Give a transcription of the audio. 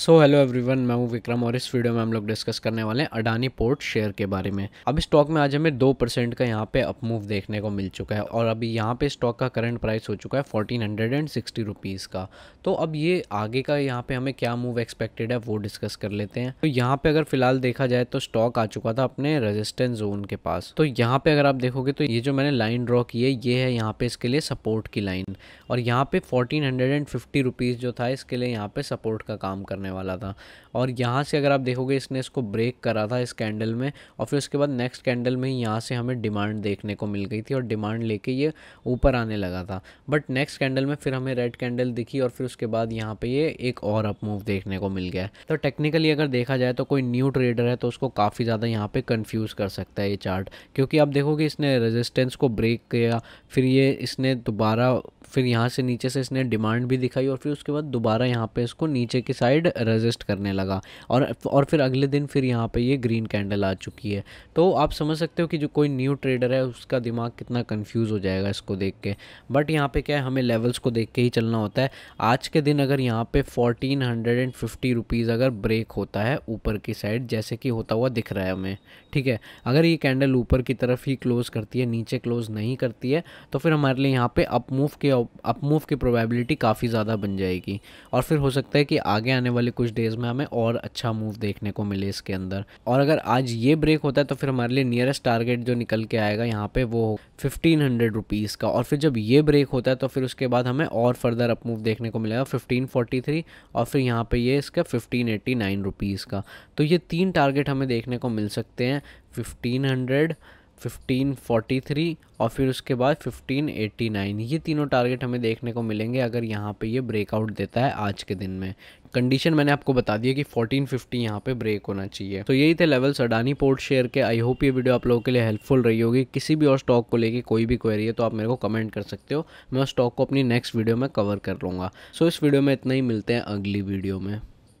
so hello everyone मैं हूं विक्रम और इस वीडियो में हम लोग डिस्कस करने वाले हैं अडानी पोर्ट शेयर के बारे में अब स्टॉक में आज हमें दो परसेंट का यहाँ पे अपमूव देखने को मिल चुका है और अभी यहाँ पे स्टॉक का करंट प्राइस हो चुका है fourteen hundred and sixty rupees का तो अब ये आगे का यहाँ पे हमें क्या मूव एक्सपेक्टेड है वो डिस्कस कर लेते हैं तो यहाँ पर अगर फिलहाल देखा जाए तो स्टॉक आ चुका था अपने रजिस्टेंस जोन के पास तो यहाँ पर अगर आप देखोगे तो ये जो मैंने लाइन ड्रॉ की है ये है यहाँ पर इसके लिए सपोर्ट की लाइन और यहाँ पर fourteen hundred and fifty rupees जो था इसके लिए यहाँ पर सपोर्ट का काम करना करने वाला था और यहाँ से अगर आप देखोगे इसने इसको ब्रेक करा था इस कैंडल में और फिर उसके बाद नेक्स्ट कैंडल में ही यहाँ से हमें डिमांड देखने को मिल गई थी और डिमांड लेके ये ऊपर आने लगा था बट नेक्स्ट कैंडल में फिर हमें रेड कैंडल दिखी और फिर उसके बाद यहाँ पे ये एक और अप मूव देखने को मिल गया तो टेक्निकली अगर देखा जाए तो कोई न्यू ट्रेडर है तो उसको काफ़ी ज़्यादा यहाँ पर कंफ्यूज कर सकता है ये चार्ट क्योंकि आप देखोगे इसने रेजिस्टेंस को ब्रेक किया फिर ये इसने दोबारा फिर यहाँ से नीचे से इसने डिमांड भी दिखाई और फिर उसके बाद दोबारा यहाँ पे इसको नीचे की साइड रजिस्ट करने लगा और और फिर अगले दिन फिर यहाँ पे ये ग्रीन कैंडल आ चुकी है तो आप समझ सकते हो कि जो कोई न्यू ट्रेडर है उसका दिमाग कितना कंफ्यूज हो जाएगा इसको देख के बट यहाँ पे क्या है हमें लेवल्स को देख के ही चलना होता है आज के दिन अगर यहाँ पे fourteen hundred and fifty rupees अगर ब्रेक होता है ऊपर की साइड जैसे कि होता हुआ दिख रहा है हमें ठीक है अगर ये कैंडल ऊपर की तरफ ही क्लोज़ करती है नीचे क्लोज़ नहीं करती है तो फिर हमारे लिए यहाँ पे अपमूव के अपमूव की प्रोबेबिलिटी काफ़ी ज़्यादा बन जाएगी और फिर हो सकता है कि आगे आने वाले वाले कुछ डेज़ में हमें और अच्छा मूव देखने को मिले इसके अंदर और अगर आज ये ब्रेक होता है तो फिर हमारे लिए नियरेस्ट टारगेट जो निकल के आएगा यहाँ पे वो फिफ्टीन हंड्रेड रुपीज़ का और फिर जब ये ब्रेक होता है तो फिर उसके बाद हमें और फर्दर अप मूव देखने को मिलेगा फिफ्टीन फोर्टी थ्री और फिर यहाँ पे ये इसका फिफ्टीन एट्टी नाइन रुपीज़ का तो ये तीन टारगेट हमें देखने को मिल सकते हैं फिफ्टीन हंड्रेड 1543 और फिर उसके बाद 1589 ये तीनों टारगेट हमें देखने को मिलेंगे अगर यहाँ पे ये ब्रेकआउट देता है आज के दिन में कंडीशन मैंने आपको बता दिया कि 1450 यहाँ पे ब्रेक होना चाहिए तो यही थे लेवल्स अडानी पोर्ट शेयर के आई होप ये वीडियो आप लोगों के लिए हेल्पफुल रही होगी किसी भी और स्टॉक को लेके कोई भी क्वेरी है तो आप मेरे को कमेंट कर सकते हो मैं उस स्टॉक को अपनी नेक्स्ट वीडियो में कवर कर लूँगा सो इस वीडियो में इतना ही मिलते हैं अगली वीडियो में